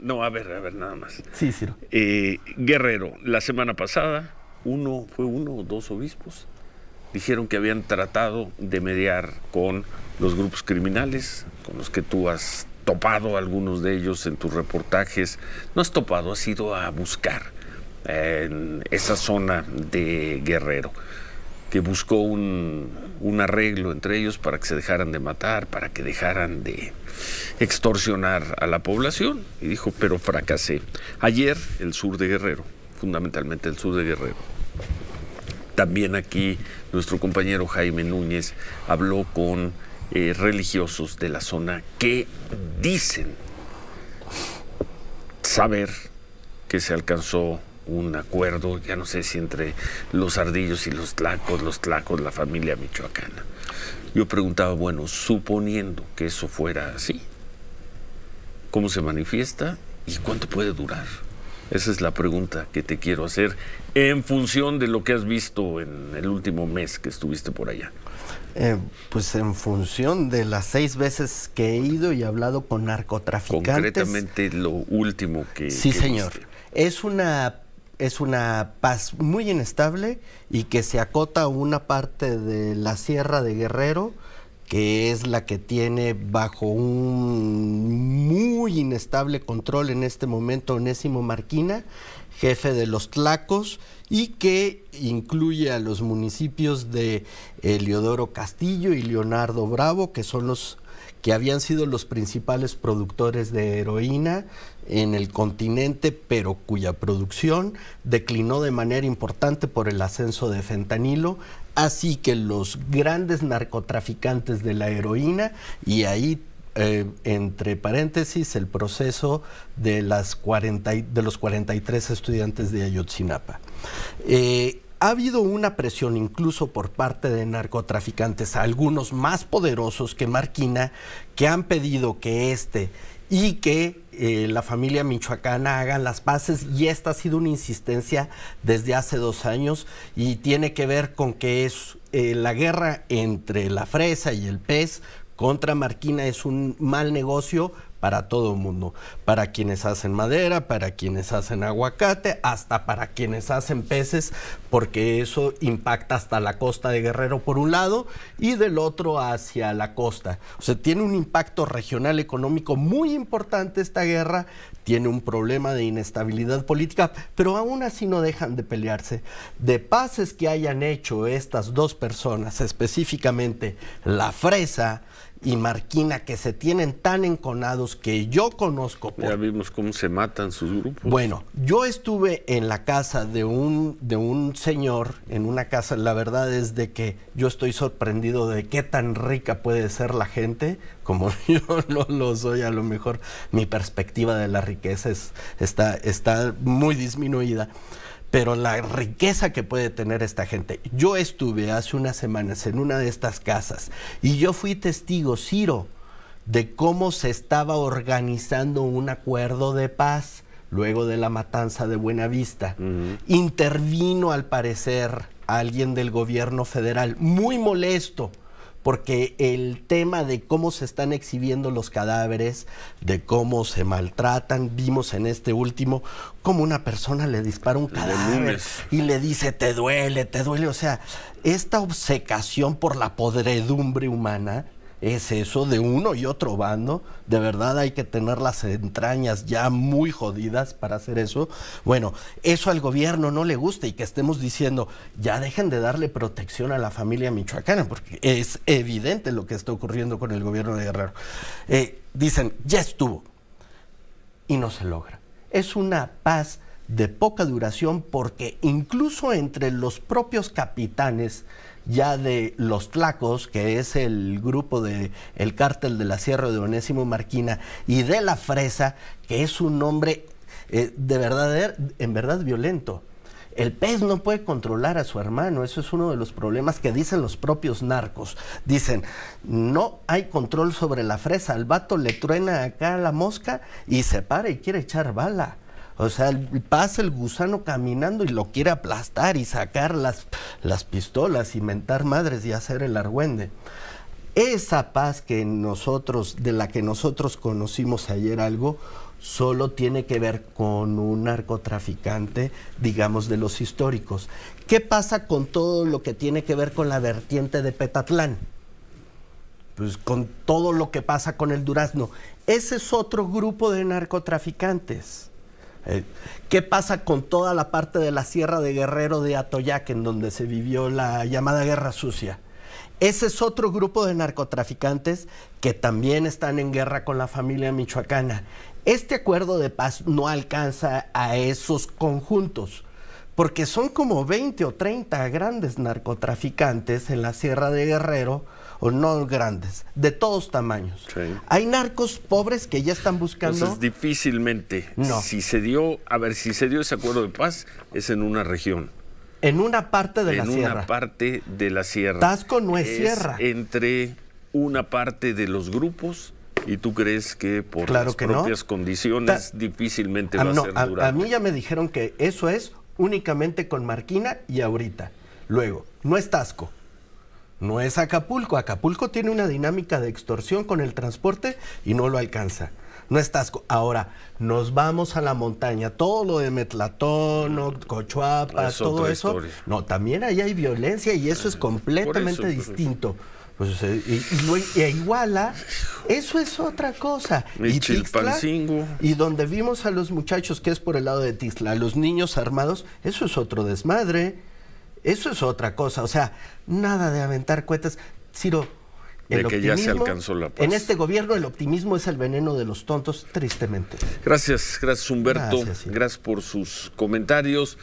No, a ver, a ver, nada más. Sí, sí. Eh, Guerrero, la semana pasada, uno, fue uno o dos obispos, dijeron que habían tratado de mediar con los grupos criminales, con los que tú has topado algunos de ellos en tus reportajes. No has topado, has ido a buscar en esa zona de Guerrero que buscó un, arreglo entre ellos para que se dejaran de matar, para que dejaran de extorsionar a la población. Y dijo, pero fracasé. Ayer el sur de Guerrero, fundamentalmente el sur de Guerrero. También aquí nuestro compañero Jaime Núñez habló con eh, religiosos de la zona que dicen saber que se alcanzó un acuerdo, ya no sé si entre los ardillos y los tlacos, los tlacos, la familia michoacana. Yo preguntaba, bueno, suponiendo que eso fuera así, ¿cómo se manifiesta y cuánto puede durar? Esa es la pregunta que te quiero hacer en función de lo que has visto en el último mes que estuviste por allá. Eh, pues en función de las seis veces que he ido y hablado con narcotraficantes. Concretamente lo último que. Sí, señor. Es una es una paz muy inestable y que se acota a una parte de la Sierra de Guerrero, que es la que tiene bajo un muy inestable control en este momento Onésimo Marquina, jefe de los Tlacos, y que incluye a los municipios de Eleodoro eh, Castillo y Leonardo Bravo, que son los que habían sido los principales productores de heroína en el continente, pero cuya producción declinó de manera importante por el ascenso de fentanilo, así que los grandes narcotraficantes de la heroína, y ahí eh, entre paréntesis, el proceso de, las 40, de los 43 estudiantes de Ayotzinapa. Eh, ha habido una presión incluso por parte de narcotraficantes, algunos más poderosos que Marquina, que han pedido que este y que eh, la familia michoacana hagan las paces y esta ha sido una insistencia desde hace dos años y tiene que ver con que es eh, la guerra entre la fresa y el pez contra Marquina es un mal negocio, para todo el mundo, para quienes hacen madera, para quienes hacen aguacate, hasta para quienes hacen peces, porque eso impacta hasta la costa de Guerrero por un lado y del otro hacia la costa. O sea, tiene un impacto regional económico muy importante esta guerra, tiene un problema de inestabilidad política, pero aún así no dejan de pelearse. De pases que hayan hecho estas dos personas, específicamente la fresa y Marquina que se tienen tan enconados que yo conozco. Ya vimos cómo se matan sus grupos. Bueno, yo estuve en la casa de un, de un señor, en una casa, la verdad es de que yo estoy sorprendido de qué tan rica puede ser la gente, como yo no lo soy, a lo mejor mi perspectiva de la riqueza está, está muy disminuida pero la riqueza que puede tener esta gente. Yo estuve hace unas semanas en una de estas casas y yo fui testigo, Ciro, de cómo se estaba organizando un acuerdo de paz luego de la matanza de Buenavista. Intervino al parecer alguien del gobierno federal muy molesto porque el tema de cómo se están exhibiendo los cadáveres, de cómo se maltratan, vimos en este último cómo una persona le dispara un cadáver y le dice, te duele, te duele. O sea, esta obsecación por la podredumbre humana es eso de uno y otro bando. De verdad hay que tener las entrañas ya muy jodidas para hacer eso. Bueno, eso al gobierno no le gusta y que estemos diciendo, ya dejen de darle protección a la familia michoacana, porque es evidente lo que está ocurriendo con el gobierno de Guerrero. Eh, dicen, ya estuvo. Y no se logra. Es una paz de poca duración porque incluso entre los propios capitanes ya de los Tlacos, que es el grupo de el cártel de la Sierra de Onésimo Marquina, y de la Fresa, que es un hombre eh, de verdad, en verdad violento. El pez no puede controlar a su hermano, eso es uno de los problemas que dicen los propios narcos. Dicen, no hay control sobre la fresa, el vato le truena acá la mosca y se para y quiere echar bala. O sea, pasa el gusano caminando y lo quiere aplastar y sacar las, las pistolas y mentar madres y hacer el argüende. Esa paz que nosotros, de la que nosotros conocimos ayer algo, solo tiene que ver con un narcotraficante, digamos, de los históricos. ¿Qué pasa con todo lo que tiene que ver con la vertiente de Petatlán? Pues con todo lo que pasa con el durazno. Ese es otro grupo de narcotraficantes. Eh, ¿Qué pasa con toda la parte de la Sierra de Guerrero de Atoyac, en donde se vivió la llamada Guerra Sucia? Ese es otro grupo de narcotraficantes que también están en guerra con la familia michoacana. Este acuerdo de paz no alcanza a esos conjuntos, porque son como 20 o 30 grandes narcotraficantes en la Sierra de Guerrero o no grandes, de todos tamaños. Hay narcos pobres que ya están buscando. Entonces, difícilmente. No. Si se dio, a ver, si se dio ese acuerdo de paz, es en una región. En una parte de la sierra. En una parte de la sierra. Tasco no es, sierra. Entre una parte de los grupos y tú crees que por las propias condiciones difícilmente ah, va a ser a, A mí ya me dijeron que eso es únicamente con Marquina y ahorita. Luego, no es Tasco. No es Acapulco. Acapulco tiene una dinámica de extorsión con el transporte y no lo alcanza. No estás. Ahora, nos vamos a la montaña. Todo lo de Metlatón, mm. Cochuapa, todo eso. No, también ahí hay violencia y eso es completamente distinto. Pues, eh, y, a Iguala, eso es otra cosa. Y, y donde vimos a los muchachos, que es por el lado de Tisla, los niños armados, eso es otro desmadre. Eso es otra cosa. O sea, nada de aventar cuetas. Ciro, de que ya se alcanzó la En este gobierno el optimismo es el veneno de los tontos, tristemente. Gracias, gracias Humberto. gracias por sus comentarios.